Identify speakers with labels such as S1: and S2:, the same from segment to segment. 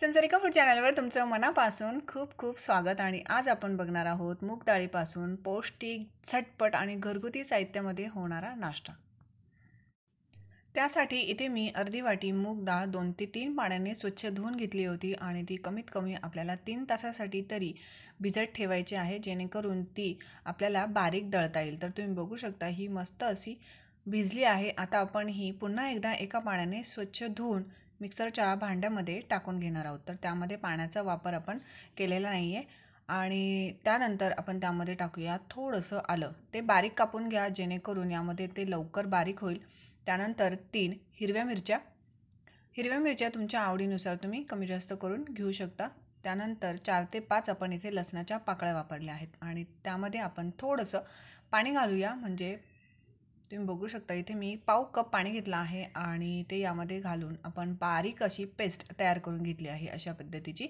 S1: संसारिका food चॅनलवर तुमचं मनापासून खूप खूप स्वागत आणि आज आपण बघणार आहोत डाळीपासून पौष्टिक झटपट आणि घरगुती साहित्यामध्ये होणारा नाश्ता त्यासाठी इथे मी अर्धी वाटी मूग डाळ दोन ते तीन पाण्याने स्वच्छ धुवून घेतली होती आणि ती कमीत कमी आपल्याला तीन तासासाठी तरी भिजत ठेवायची आहे जेणेकरून ती आपल्याला बारीक दळता येईल तर तुम्ही बघू शकता ही मस्त अशी भिजली आहे आता आपण ही पुन्हा एकदा एका पाण्याने स्वच्छ धुवून मिक्सरच्या भांड्यामध्ये टाकून घेणार आहोत तर त्यामध्ये पाण्याचा वापर आपण केलेला नाही आहे आणि त्यानंतर आपण त्यामध्ये टाकूया थोडंसं आलं ते बारीक कापून घ्या जेणेकरून यामध्ये ते लवकर बारीक होईल त्यानंतर तीन हिरव्या मिरच्या हिरव्या मिरच्या तुमच्या आवडीनुसार तुम्ही कमी जास्त करून घेऊ शकता त्यानंतर चार ते पाच आपण इथे लसणाच्या पाकळ्या वापरल्या आहेत आणि त्यामध्ये आपण थोडंसं पाणी घालूया म्हणजे तुम्ही बघू शकता इथे मी पाव कप पाणी घेतलं आहे आणि ते यामध्ये घालून आपण बारीक अशी पेस्ट तयार करून घेतली आहे अशा पद्धतीची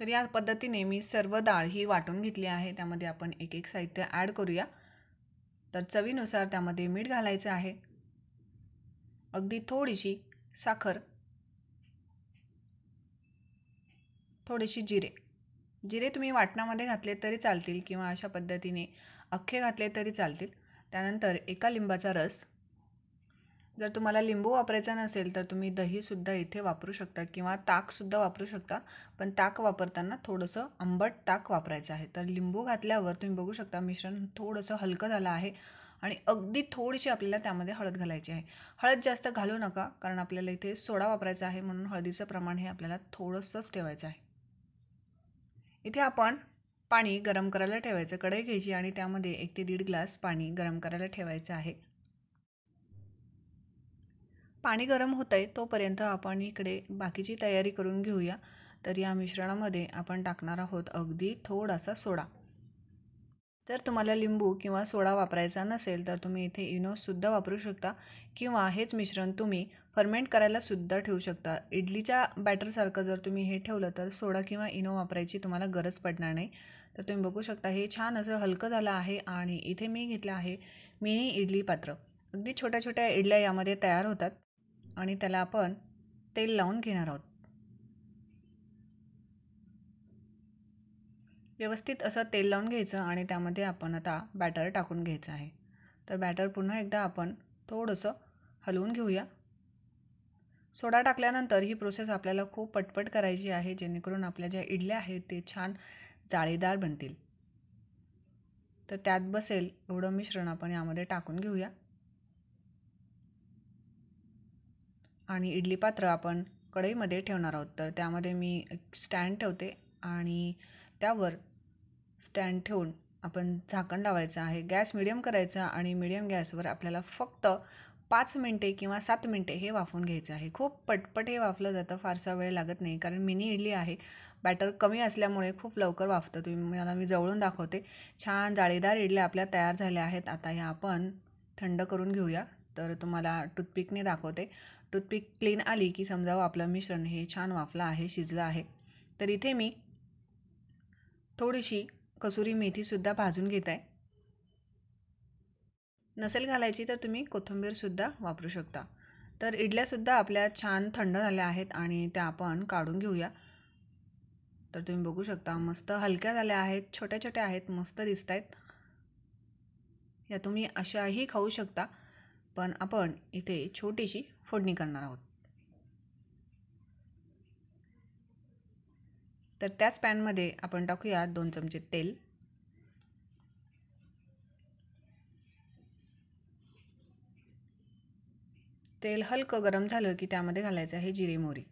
S1: तर या पद्धतीने मी सर्व डाळ ही वाटून घेतली आहे त्यामध्ये आपण एक एक साहित्य ॲड करूया तर चवीनुसार त्यामध्ये मीठ घालायचं आहे अगदी थोडीशी साखर थोडीशी जिरे जिरे तुम्ही वाटणामध्ये घातले तरी चालतील किंवा अशा पद्धतीने अख्खे घातले तरी चालतील त्यानंतर एका लिंबाचा रस जर तुम्हाला लिंबू वापरायचा नसेल तर तुम्ही दहीसुद्धा इथे वापरू शकता किंवा ताकसुद्धा वापरू शकता पण ताक वापरताना थोडंसं आंबट ताक वापरायचं आहे तर लिंबू घातल्यावर तुम्ही बघू शकता मिश्रण थोडंसं हलकं झालं आहे आणि अगदी थोडीशी आपल्याला त्यामध्ये हळद घालायची आहे हळद जास्त घालू नका कारण आपल्याला इथे सोडा वापरायचा आहे म्हणून हळदीचं प्रमाण हे आपल्याला थोडंसंच ठेवायचं आहे इथे आपण पाणी गरम करायला ठेवायचं कढई घ्यायची आणि त्यामध्ये एक ते दीड ग्लास पाणी गरम करायला ठेवायचं आहे पाणी गरम होत आहे तोपर्यंत आपण इकडे बाकीची तयारी करून घेऊया तर या मिश्रणामध्ये आपण टाकणार आहोत अगदी थोडासा सोडा जर तुम्हाला लिंबू किंवा सोडा वापरायचा नसेल तर तुम्ही इथे इनोसुद्धा वापरू शकता किंवा हेच मिश्रण तुम्ही फर्मेंट करायलासुद्धा ठेवू शकता इडलीच्या बॅटरसारखं जर तुम्ही हे ठेवलं तर सोडा किंवा इनो वापरायची तुम्हाला गरज पडणार नाही तर तुम्ही बघू शकता हे छान असं हलकं झालं आहे आणि इथे मी घेतलं आहे मिनी इडली पात्र अगदी छोट्या छोट्या इडल्या यामध्ये तयार होतात आणि त्याला आपण तेल लावून घेणार आहोत व्यवस्थित असं तेल लावून घ्यायचं आणि त्यामध्ये आपण आता बॅटर टाकून घ्यायचं आहे तर बॅटर पुन्हा एकदा आपण थोडंसं हलवून घेऊया सोडा टाकल्यानंतर ही प्रोसेस आपल्याला खूप पटपट करायची आहे जेणेकरून आपल्या ज्या इडल्या आहेत ते छान जाळीदार बनतील तर त्यात बसेल एवढं मिश्रण आपण यामध्ये टाकून घेऊया आणि इडली पात्र आपण कढईमध्ये ठेवणार आहोत तर त्यामध्ये मी एक स्टँड ठेवते आणि त्यावर स्टँड ठेवून आपण झाकण लावायचं आहे गॅस मिडियम करायचा आणि मिडियम गॅसवर आपल्याला फक्त पाच मिनटे किंवा सात मिनटे हे वाफून घ्यायचं आहे खूप पटपट हे वाफलं जातं फारसा वेळ लागत नाही कारण मिनी इडली आहे बॅटर कमी असल्यामुळे खूप लवकर वाफतं तुम्ही मला मी जवळून दाखवते छान जाळीदार इडल्या आपल्या तयार झाल्या आहेत आता ह्या आपण थंड करून घेऊया तर तुम्हाला टूथपिकने दाखवते टूथपिक क्लीन आली की समजावं आपलं मिश्रण हे छान वाफलं आहे शिजलं आहे तर इथे मी थोडीशी कसुरी मेथीसुद्धा भाजून घेत आहे नसेल घालायची तर तुम्ही कोथिंबीरसुद्धा वापरू शकता तर इडल्यासुद्धा आपल्या छान थंड झाल्या आहेत आणि त्या आपण काढून घेऊया तर तुम्ही बघू शकता मस्त हलक्या झाल्या आहेत छोट्या छोट्या आहेत मस्त दिसत आहेत या तुम्ही अशाही खाऊ शकता पण आपण इथे छोटीशी फोडणी करणार आहोत तर त्याच पॅनमध्ये आपण टाकूया दोन चमचे तेल तेल हलकं गरम झालं की त्यामध्ये घालायचं आहे जिरे मोहरी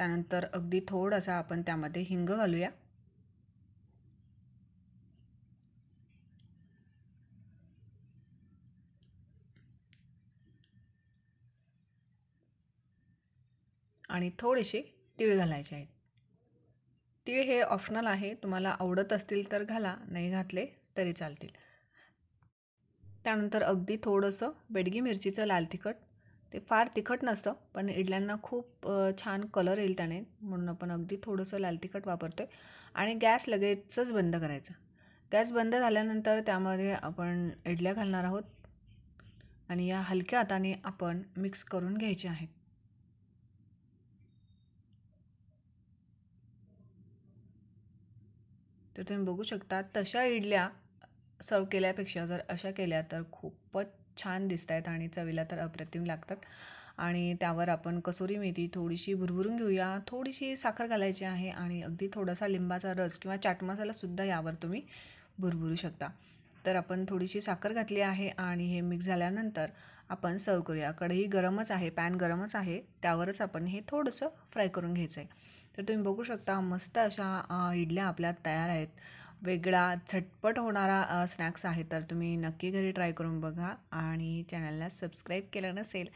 S1: त्यानंतर अगदी थोडासा आपण त्यामध्ये हिंग घालूया आणि थोडेसे तीळ घालायचे आहेत तीळ हे ऑप्शनल आहे तुम्हाला आवडत असतील तर घाला नाही घातले तरी चालतील त्यानंतर अगदी थोडंसं बेडगी मिरचीचं लाल तिखट ते फार तिखट नसतं पण इडल्यांना खूप छान कलर येईल त्याने म्हणून आपण अगदी थोडंसं लाल तिखट वापरतो आहे आणि गॅस लगेचच बंद करायचा गॅस बंद झाल्यानंतर त्यामध्ये आपण इडल्या घालणार आहोत आणि या हलक्या हाताने आपण मिक्स करून घ्यायचे आहेत तर तुम्ही बघू शकता तशा इडल्या सर्व केल्यापेक्षा जर अशा केल्या तर खूपच छान दिसत आहेत आणि चवीला तर अप्रतिम लागतात आणि त्यावर आपण कसुरी मेथी थोडीशी भुरभुरून घेऊया थोडीशी साखर घालायची आहे आणि अगदी थोडासा लिंबाचा रस किंवा चाट मसालासुद्धा यावर तुम्ही भुरभुरू शकता तर आपण थोडीशी साखर घातली आहे आणि हे मिक्स झाल्यानंतर आपण सर्व करूया कढई गरमच आहे पॅन गरमच आहे त्यावरच आपण हे थोडंसं फ्राय करून घ्यायचं आहे तर तुम्ही बघू शकता मस्त अशा इडल्या आपल्या तयार आहेत वेगळा झटपट होणारा स्नॅक्स आहे तर तुम्ही नक्की घरी ट्राय करून बघा आणि चॅनलला सबस्क्राईब केलं नसेल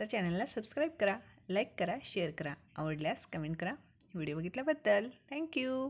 S1: तर चॅनलला सबस्क्राईब करा लाईक करा शेअर करा आवडल्यास कमेंट करा व्हिडिओ बघितल्याबद्दल थँक्यू